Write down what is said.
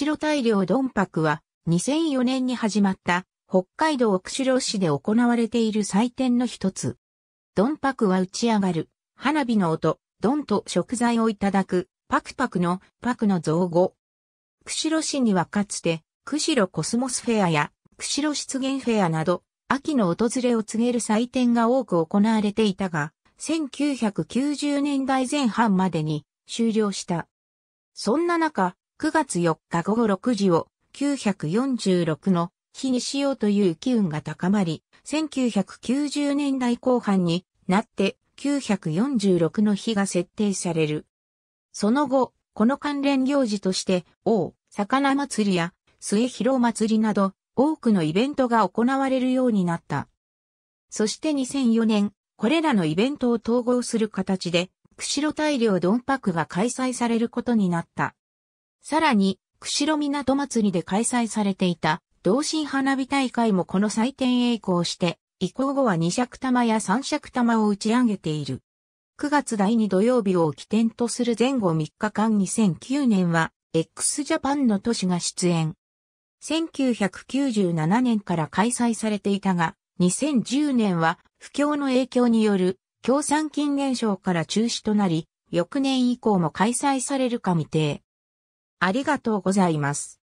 釧路大量ドンパクは2004年に始まった北海道釧路市で行われている祭典の一つ。ドンパクは打ち上がる花火の音、ドンと食材をいただくパクパクのパクの造語。釧路市にはかつて釧路コスモスフェアや釧路湿原フェアなど秋の訪れを告げる祭典が多く行われていたが、1990年代前半までに終了した。そんな中、9月4日午後6時を946の日にしようという機運が高まり、1990年代後半になって946の日が設定される。その後、この関連行事として、王、魚祭りや末広祭りなど多くのイベントが行われるようになった。そして2004年、これらのイベントを統合する形で、釧路大量ドンパクが開催されることになった。さらに、釧路港祭りで開催されていた、同心花火大会もこの祭典栄光して、移行後は二尺玉や三尺玉を打ち上げている。9月第2土曜日を起点とする前後3日間2009年は、x ジャパンの都市が出演。1997年から開催されていたが、2010年は不況の影響による共産金減少から中止となり、翌年以降も開催されるか未定。ありがとうございます。